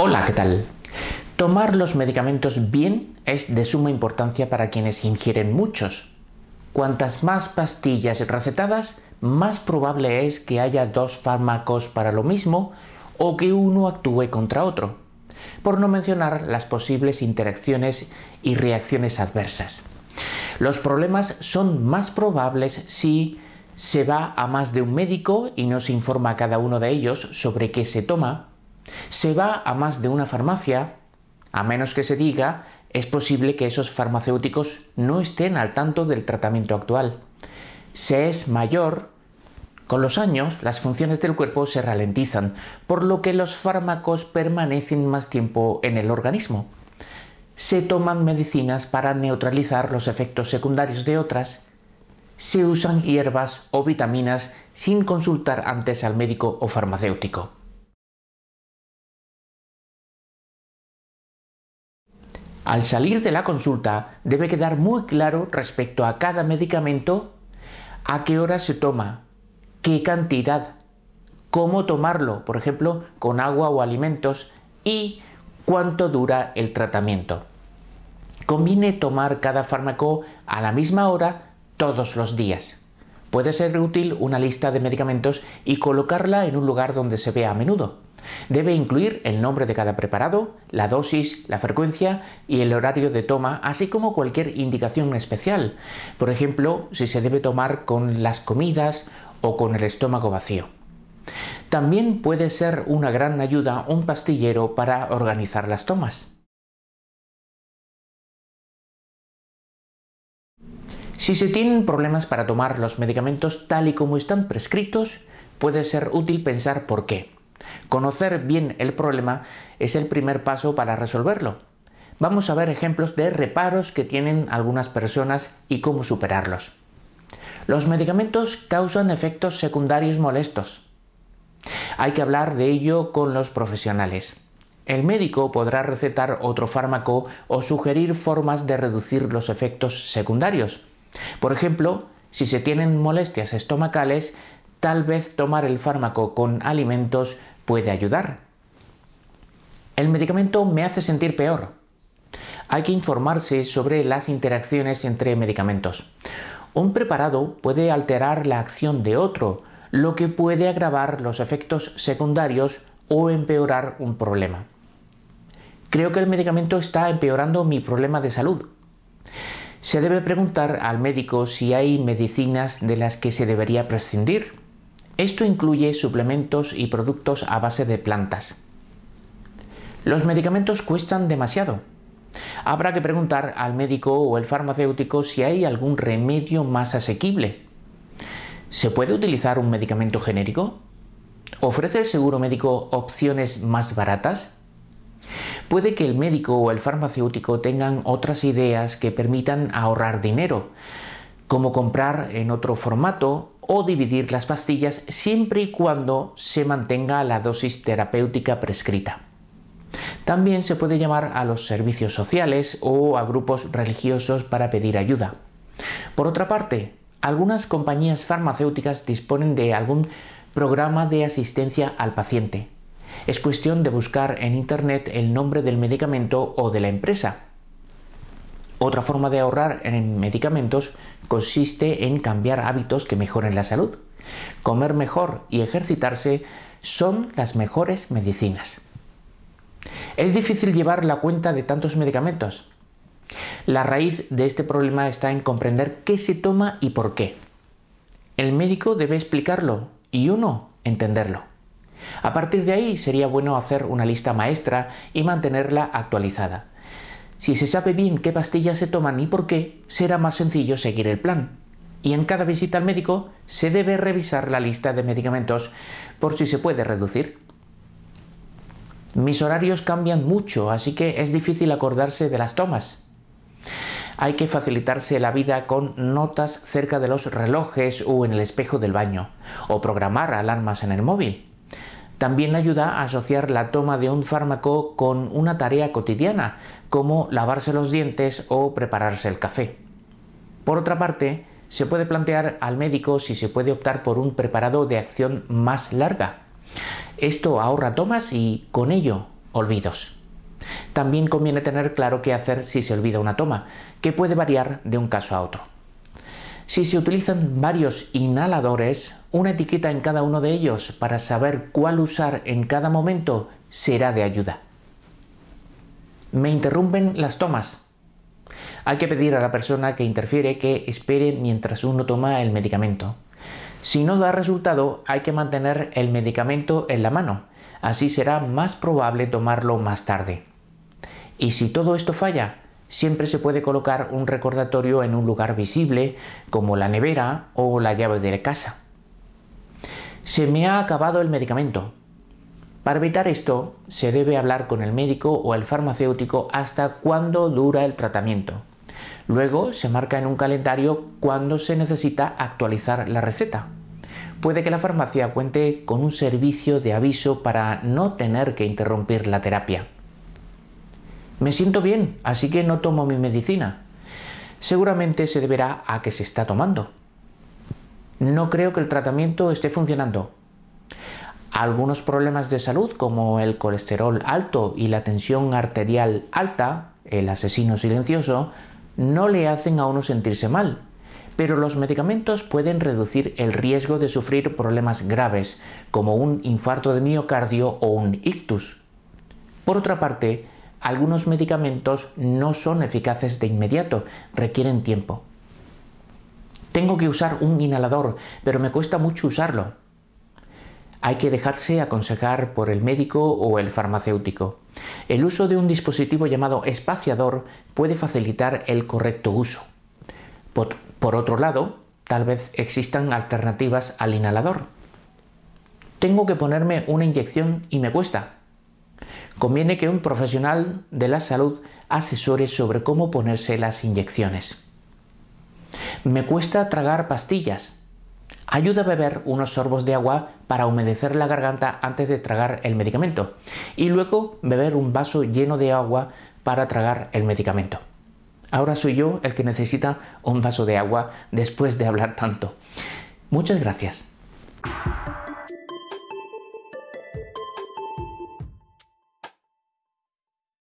Hola, ¿qué tal? Tomar los medicamentos bien es de suma importancia para quienes ingieren muchos. Cuantas más pastillas recetadas, más probable es que haya dos fármacos para lo mismo o que uno actúe contra otro, por no mencionar las posibles interacciones y reacciones adversas. Los problemas son más probables si se va a más de un médico y no se informa a cada uno de ellos sobre qué se toma, se va a más de una farmacia, a menos que se diga, es posible que esos farmacéuticos no estén al tanto del tratamiento actual. Se es mayor, con los años las funciones del cuerpo se ralentizan, por lo que los fármacos permanecen más tiempo en el organismo. Se toman medicinas para neutralizar los efectos secundarios de otras, se usan hierbas o vitaminas sin consultar antes al médico o farmacéutico. Al salir de la consulta debe quedar muy claro respecto a cada medicamento a qué hora se toma, qué cantidad, cómo tomarlo, por ejemplo, con agua o alimentos, y cuánto dura el tratamiento. Conviene tomar cada fármaco a la misma hora todos los días. Puede ser útil una lista de medicamentos y colocarla en un lugar donde se vea a menudo. Debe incluir el nombre de cada preparado, la dosis, la frecuencia y el horario de toma, así como cualquier indicación especial, por ejemplo, si se debe tomar con las comidas o con el estómago vacío. También puede ser una gran ayuda un pastillero para organizar las tomas. Si se tienen problemas para tomar los medicamentos tal y como están prescritos, puede ser útil pensar por qué. Conocer bien el problema es el primer paso para resolverlo. Vamos a ver ejemplos de reparos que tienen algunas personas y cómo superarlos. Los medicamentos causan efectos secundarios molestos. Hay que hablar de ello con los profesionales. El médico podrá recetar otro fármaco o sugerir formas de reducir los efectos secundarios. Por ejemplo, si se tienen molestias estomacales, tal vez tomar el fármaco con alimentos puede ayudar. El medicamento me hace sentir peor. Hay que informarse sobre las interacciones entre medicamentos. Un preparado puede alterar la acción de otro, lo que puede agravar los efectos secundarios o empeorar un problema. Creo que el medicamento está empeorando mi problema de salud. Se debe preguntar al médico si hay medicinas de las que se debería prescindir esto incluye suplementos y productos a base de plantas. Los medicamentos cuestan demasiado. Habrá que preguntar al médico o el farmacéutico si hay algún remedio más asequible. ¿Se puede utilizar un medicamento genérico? ¿Ofrece el seguro médico opciones más baratas? Puede que el médico o el farmacéutico tengan otras ideas que permitan ahorrar dinero, como comprar en otro formato o dividir las pastillas siempre y cuando se mantenga la dosis terapéutica prescrita. También se puede llamar a los servicios sociales o a grupos religiosos para pedir ayuda. Por otra parte, algunas compañías farmacéuticas disponen de algún programa de asistencia al paciente. Es cuestión de buscar en Internet el nombre del medicamento o de la empresa otra forma de ahorrar en medicamentos consiste en cambiar hábitos que mejoren la salud. Comer mejor y ejercitarse son las mejores medicinas. Es difícil llevar la cuenta de tantos medicamentos. La raíz de este problema está en comprender qué se toma y por qué. El médico debe explicarlo y uno entenderlo. A partir de ahí sería bueno hacer una lista maestra y mantenerla actualizada si se sabe bien qué pastillas se toman y por qué, será más sencillo seguir el plan. Y en cada visita al médico se debe revisar la lista de medicamentos por si se puede reducir. Mis horarios cambian mucho, así que es difícil acordarse de las tomas. Hay que facilitarse la vida con notas cerca de los relojes o en el espejo del baño, o programar alarmas en el móvil. También ayuda a asociar la toma de un fármaco con una tarea cotidiana, como lavarse los dientes o prepararse el café. Por otra parte, se puede plantear al médico si se puede optar por un preparado de acción más larga. Esto ahorra tomas y, con ello, olvidos. También conviene tener claro qué hacer si se olvida una toma, que puede variar de un caso a otro. Si se utilizan varios inhaladores, una etiqueta en cada uno de ellos para saber cuál usar en cada momento será de ayuda. Me interrumpen las tomas. Hay que pedir a la persona que interfiere que espere mientras uno toma el medicamento. Si no da resultado, hay que mantener el medicamento en la mano. Así será más probable tomarlo más tarde. Y si todo esto falla, siempre se puede colocar un recordatorio en un lugar visible, como la nevera o la llave de la casa. Se me ha acabado el medicamento. Para evitar esto, se debe hablar con el médico o el farmacéutico hasta cuándo dura el tratamiento. Luego se marca en un calendario cuándo se necesita actualizar la receta. Puede que la farmacia cuente con un servicio de aviso para no tener que interrumpir la terapia. Me siento bien, así que no tomo mi medicina. Seguramente se deberá a que se está tomando. No creo que el tratamiento esté funcionando. Algunos problemas de salud como el colesterol alto y la tensión arterial alta, el asesino silencioso, no le hacen a uno sentirse mal, pero los medicamentos pueden reducir el riesgo de sufrir problemas graves, como un infarto de miocardio o un ictus. Por otra parte, algunos medicamentos no son eficaces de inmediato, requieren tiempo. Tengo que usar un inhalador, pero me cuesta mucho usarlo. Hay que dejarse aconsejar por el médico o el farmacéutico. El uso de un dispositivo llamado espaciador puede facilitar el correcto uso. Por, otro lado, tal vez existan alternativas al inhalador. Tengo que ponerme una inyección y me cuesta, conviene que un profesional de la salud asesore sobre cómo ponerse las inyecciones. Me cuesta tragar pastillas. Ayuda a beber unos sorbos de agua para humedecer la garganta antes de tragar el medicamento y luego beber un vaso lleno de agua para tragar el medicamento. Ahora soy yo el que necesita un vaso de agua después de hablar tanto. Muchas gracias.